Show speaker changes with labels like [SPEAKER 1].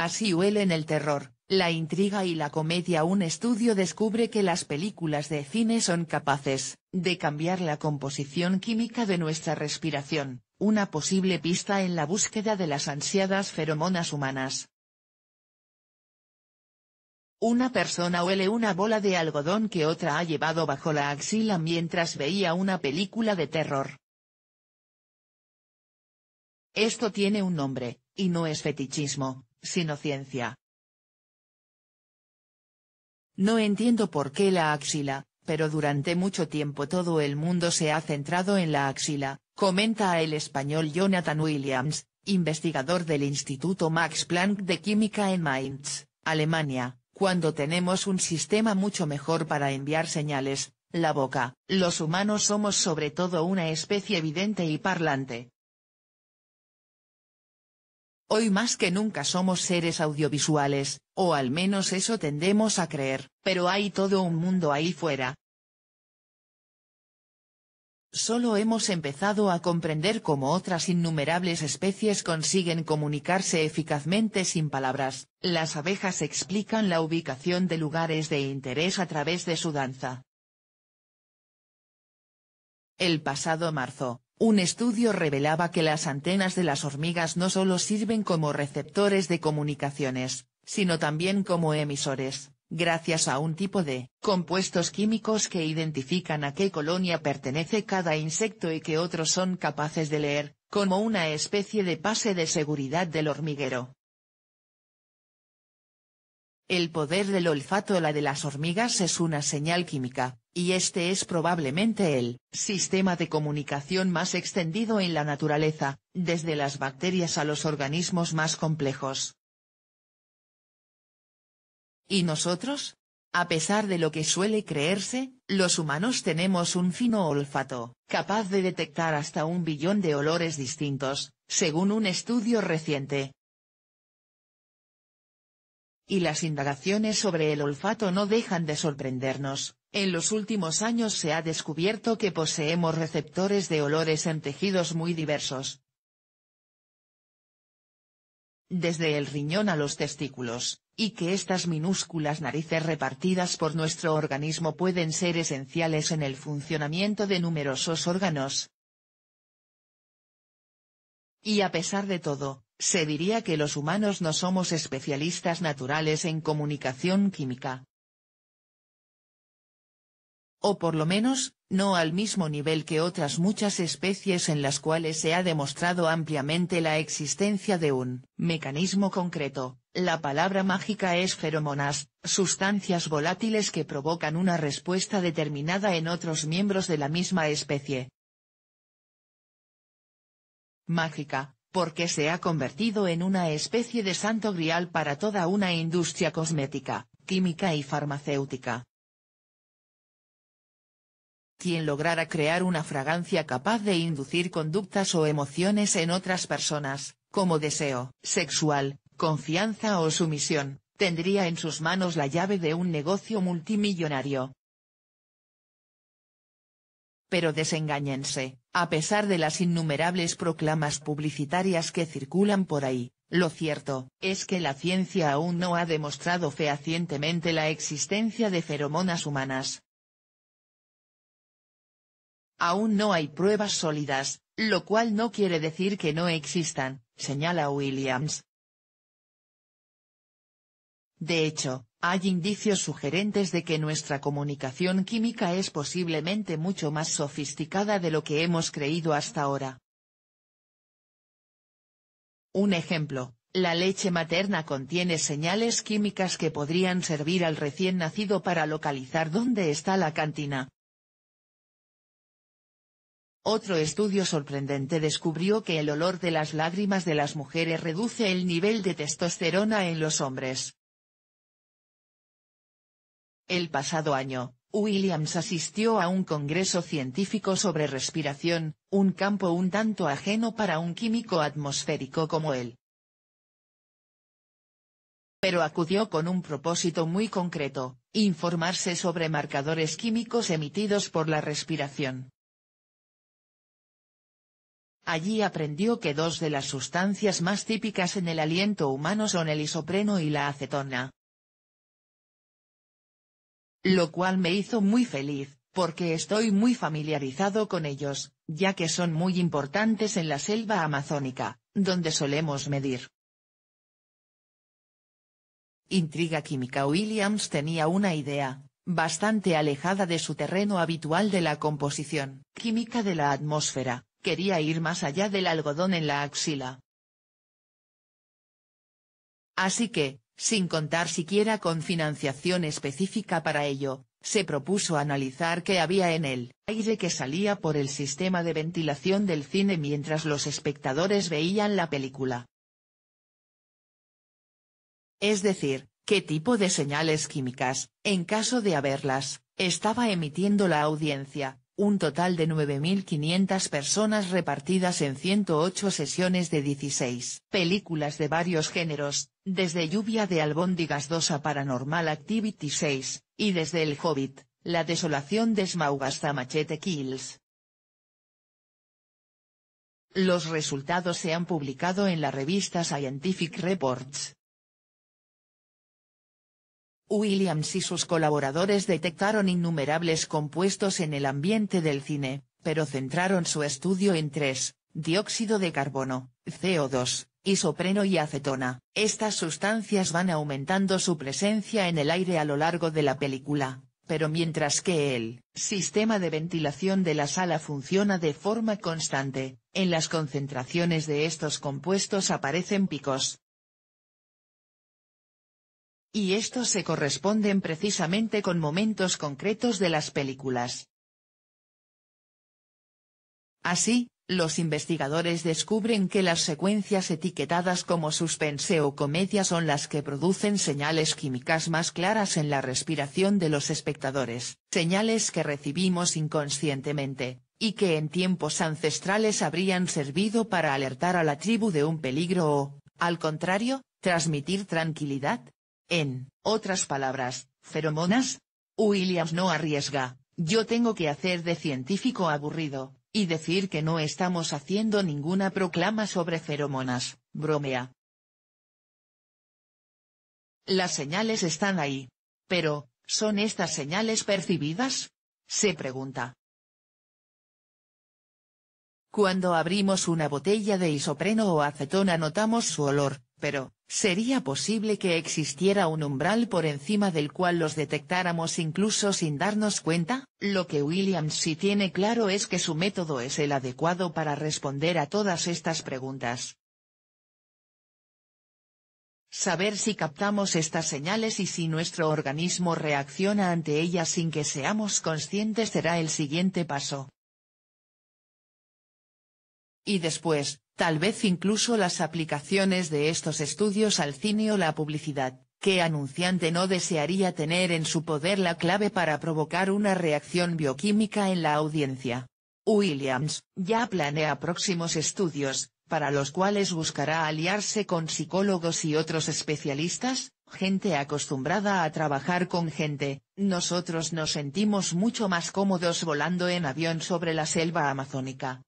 [SPEAKER 1] Así huelen el terror, la intriga y la comedia. Un estudio descubre que las películas de cine son capaces, de cambiar la composición química de nuestra respiración, una posible pista en la búsqueda de las ansiadas feromonas humanas. Una persona huele una bola de algodón que otra ha llevado bajo la axila mientras veía una película de terror. Esto tiene un nombre, y no es fetichismo, sino ciencia. No entiendo por qué la axila, pero durante mucho tiempo todo el mundo se ha centrado en la axila, comenta el español Jonathan Williams, investigador del Instituto Max Planck de Química en Mainz, Alemania, cuando tenemos un sistema mucho mejor para enviar señales, la boca. Los humanos somos sobre todo una especie evidente y parlante, Hoy más que nunca somos seres audiovisuales, o al menos eso tendemos a creer, pero hay todo un mundo ahí fuera. Solo hemos empezado a comprender cómo otras innumerables especies consiguen comunicarse eficazmente sin palabras, las abejas explican la ubicación de lugares de interés a través de su danza. El pasado marzo, un estudio revelaba que las antenas de las hormigas no solo sirven como receptores de comunicaciones, sino también como emisores, gracias a un tipo de compuestos químicos que identifican a qué colonia pertenece cada insecto y que otros son capaces de leer, como una especie de pase de seguridad del hormiguero. El poder del olfato o la de las hormigas es una señal química, y este es probablemente el sistema de comunicación más extendido en la naturaleza, desde las bacterias a los organismos más complejos. ¿Y nosotros? A pesar de lo que suele creerse, los humanos tenemos un fino olfato, capaz de detectar hasta un billón de olores distintos, según un estudio reciente, y las indagaciones sobre el olfato no dejan de sorprendernos. En los últimos años se ha descubierto que poseemos receptores de olores en tejidos muy diversos. Desde el riñón a los testículos, y que estas minúsculas narices repartidas por nuestro organismo pueden ser esenciales en el funcionamiento de numerosos órganos. Y a pesar de todo, se diría que los humanos no somos especialistas naturales en comunicación química. O por lo menos, no al mismo nivel que otras muchas especies en las cuales se ha demostrado ampliamente la existencia de un mecanismo concreto. La palabra mágica es feromonas, sustancias volátiles que provocan una respuesta determinada en otros miembros de la misma especie. Mágica, porque se ha convertido en una especie de santo grial para toda una industria cosmética, química y farmacéutica. Quien lograra crear una fragancia capaz de inducir conductas o emociones en otras personas, como deseo sexual, confianza o sumisión, tendría en sus manos la llave de un negocio multimillonario, pero desengañense, a pesar de las innumerables proclamas publicitarias que circulan por ahí, lo cierto, es que la ciencia aún no ha demostrado fehacientemente la existencia de feromonas humanas. Aún no hay pruebas sólidas, lo cual no quiere decir que no existan, señala Williams. De hecho, hay indicios sugerentes de que nuestra comunicación química es posiblemente mucho más sofisticada de lo que hemos creído hasta ahora. Un ejemplo, la leche materna contiene señales químicas que podrían servir al recién nacido para localizar dónde está la cantina. Otro estudio sorprendente descubrió que el olor de las lágrimas de las mujeres reduce el nivel de testosterona en los hombres. El pasado año, Williams asistió a un congreso científico sobre respiración, un campo un tanto ajeno para un químico atmosférico como él. Pero acudió con un propósito muy concreto, informarse sobre marcadores químicos emitidos por la respiración. Allí aprendió que dos de las sustancias más típicas en el aliento humano son el isopreno y la acetona, lo cual me hizo muy feliz, porque estoy muy familiarizado con ellos, ya que son muy importantes en la selva amazónica, donde solemos medir. Intriga química Williams tenía una idea, bastante alejada de su terreno habitual de la composición química de la atmósfera, quería ir más allá del algodón en la axila. Así que, sin contar siquiera con financiación específica para ello, se propuso analizar qué había en el aire que salía por el sistema de ventilación del cine mientras los espectadores veían la película. Es decir, qué tipo de señales químicas, en caso de haberlas, estaba emitiendo la audiencia, un total de 9.500 personas repartidas en 108 sesiones de 16 películas de varios géneros, desde Lluvia de Albóndigas 2 a Paranormal Activity 6, y desde El Hobbit, La Desolación de Smaug hasta Machete Kills. Los resultados se han publicado en la revista Scientific Reports. Williams y sus colaboradores detectaron innumerables compuestos en el ambiente del cine, pero centraron su estudio en tres, dióxido de carbono, CO2, isopreno y acetona. Estas sustancias van aumentando su presencia en el aire a lo largo de la película, pero mientras que el sistema de ventilación de la sala funciona de forma constante, en las concentraciones de estos compuestos aparecen picos, y estos se corresponden precisamente con momentos concretos de las películas. Así, los investigadores descubren que las secuencias etiquetadas como suspense o comedia son las que producen señales químicas más claras en la respiración de los espectadores, señales que recibimos inconscientemente, y que en tiempos ancestrales habrían servido para alertar a la tribu de un peligro o, al contrario, transmitir tranquilidad, en otras palabras, feromonas. Williams no arriesga, yo tengo que hacer de científico aburrido, y decir que no estamos haciendo ninguna proclama sobre feromonas, bromea. Las señales están ahí. Pero, ¿son estas señales percibidas? Se pregunta. Cuando abrimos una botella de isopreno o acetona notamos su olor, pero, ¿sería posible que existiera un umbral por encima del cual los detectáramos incluso sin darnos cuenta? Lo que Williams sí tiene claro es que su método es el adecuado para responder a todas estas preguntas. Saber si captamos estas señales y si nuestro organismo reacciona ante ellas sin que seamos conscientes será el siguiente paso y después, tal vez incluso las aplicaciones de estos estudios al cine o la publicidad, ¿qué anunciante no desearía tener en su poder la clave para provocar una reacción bioquímica en la audiencia? Williams, ya planea próximos estudios, para los cuales buscará aliarse con psicólogos y otros especialistas, gente acostumbrada a trabajar con gente, nosotros nos sentimos mucho más cómodos volando en avión sobre la selva amazónica,